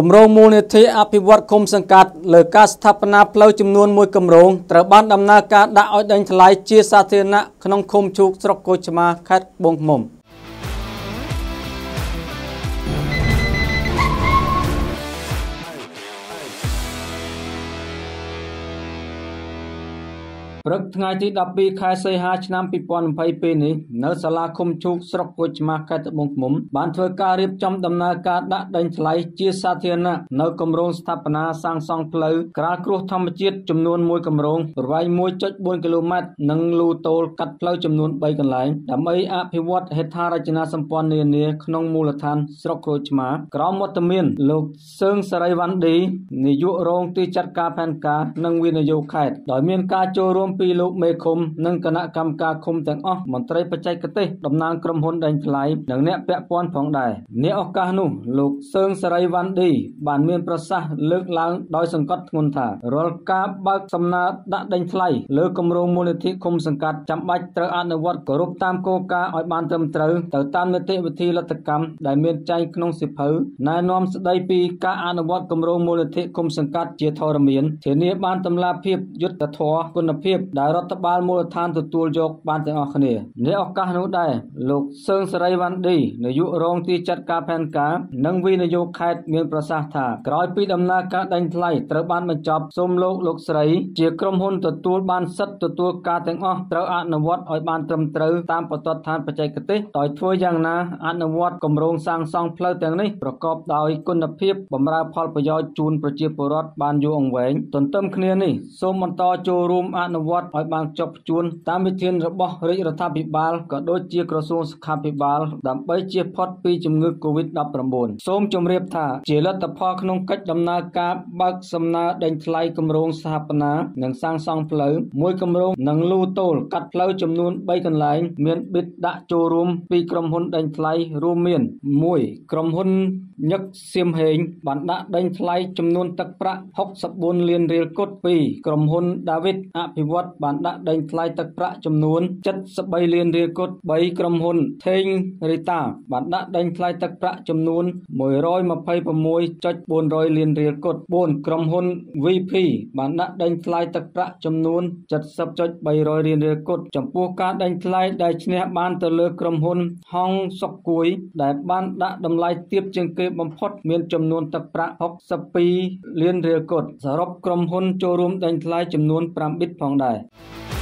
គម្រោងមូលនិធិអភិវឌ្ឍឃុំសង្កាត់លើការស្ថាបនាផ្លូវចំនួន1គម្រោងត្រូវបានដំណើរការដាក់ឲ្យដេញថ្លៃជាសាធារណៈក្នុងឃុំជូកស្រុកកូចឆ្មាខេត្តបូងឃ្មុំ។ព្រឹកថ្ងៃទី12ខែសីហាឆ្នាំ2022នេះនៅ សាលាឃុំជូកស្រុកគួយឆ្មាស់ខេត្តត្បូងឃ្មុំបានធ្វើការរៀបចំដំណើរការដាក់ដេញថ្លៃជាសាធារណៈនៅគម្រោងស្ថាបនាសាងសង់ផ្លូវក្រាលគ្រោះធម្មជាតិចំនួន1គម្រោងប្រវែង1.4គីឡូម៉ែត្រនិងលូតូលកាត់ផ្លូវចំនួន3កន្លែងដើម្បីអភិវឌ្ឍហេដ្ឋារចនាសម្ព័ន្ធនានាក្នុងមូលដ្ឋានស្រុកគួយឆ្មាស់ក្រោមវត្តមាន លោកសឿងសរីវ៉ាន់ឌីនាយករងទីចាត់ការផែនការនិងវិនិយោគខេត្តដោយមានការចូលរួមពីលោកមេឃុំនិងគណៈកម្មការឃុំទាំងអស់មន្ត្រីបច្ចេកទេសតំណាងក្រុមហ៊ុនដេញថ្លៃនិងអ្នក ពាក់ព័ន្ធផងដែរអ្នកឱកាសនោះលោកសឿងសរីវ៉ាន់ឌីបានមានប្រសាសន៍លើកឡើងដោយសង្កត់ធ្ងន់ថារាល់ការបើកសំណើដាក់ដេញថ្លៃលើគម្រោងមូលនិធិឃុំសង្កាត់ចាំបាច់ត្រូវអនុវត្តគោរពតាមគោលការណ៍ឲ្យបានត្រឹមត្រូវទៅតាមនីតិវិធីលទ្ធកម្មដែលមានចែងក្នុងសិភៅណែនាំស្ដីពីការអនុវត្តគម្រោងមូលនិធិឃុំសង្កាត់ជាធរមានធានាបានតម្លាភាពយុត្តិធម៌គុណភាពដែលរដ្ឋបាលមូលដ្ឋានទទួលយកបានទាំងអស់គ្នានេះឱកាសនោះដែរលោកសឿងសេរីវ៉ាន់ឌីនាយករងទីចាត់ការផែនការនិងវិនិយោគខេត្តមានប្រសាសន៍ថាក្រោយពីដំណើរការដេញថ្លៃត្រូវបានបញ្ចប់សូមលោកលោកស្រីជាក្រុមហ៊ុនទទួលបានសិទ្ធិទទួលការទាំងអស់ត្រូវអនុវត្តឲ្យបានត្រឹមត្រូវតាមបទដ្ឋានបច្ចេកទេសដោយធ្វើយ៉ាងណាអនុវត្តគម្រោងសាងសង់ផ្លូវទាំងនេះប្រកបដោយគុណភាពបម្រើផលប្រយោជន៍ជូនប្រជាពលរដ្ឋបានយូរអង្វែងទន្ទឹមគ្នានេះសូមបន្តចូលរួមអនុវត្តវត្តឲ្យបានចប់ជួនតាមវិធានរបស់រាជរដ្ឋាភិបាលក៏ដូចជាក្រសួងសុខាភិបាល ដើម្បីជៀសផុតពីជំងឺ Covid-19 សូមជម្រាប ថា ជាលទ្ធផលក្នុងកិច្ចដំណើរការបើកសំណើដេញថ្លៃគម្រោងស្ថាបនានិងសាងសង់ផ្លូវមួយគម្រោងនិងលូតូលកាត់ផ្លូវចំនួន3កន្លែង មានបិទដាក់ចូលរួម ពីក្រុមហ៊ុនដេញថ្លៃរួមមាន1ក្រុមហ៊ុនញឹកសៀមហេងបានដាក់ដេញថ្លៃចំនួនទឹកប្រាក់64លានរៀលគត់2ក្រុមហ៊ុនដាវីតអភិវឌរដ្ឋបានដាក់ដេញថ្លៃទឹកប្រាក់ចំនួន73លានរៀលគត់3ក្រុមហ៊ុន Thing Rita បានដាក់ដេញថ្លៃទឹកប្រាក់ចំនួន126.400លានរៀលគត់4ក្រុមហ៊ុន VP បានដាក់ដេញថ្លៃទឹកប្រាក់ចំនួន70.300លានរៀលគត់ចំពោះការដេញថ្លៃដែលឈ្នះបានទៅលើក្រុមហ៊ុន Hong Sok Kui ដែលបានដាក់តម្លៃទាបជាងគេបំផុតមានចំនួនទឹកប្រាក់62លានរៀលគត់សរុបក្រុមហ៊ុនចូលរួមដេញថ្លៃចំនួន5បិតផងដែរ哎。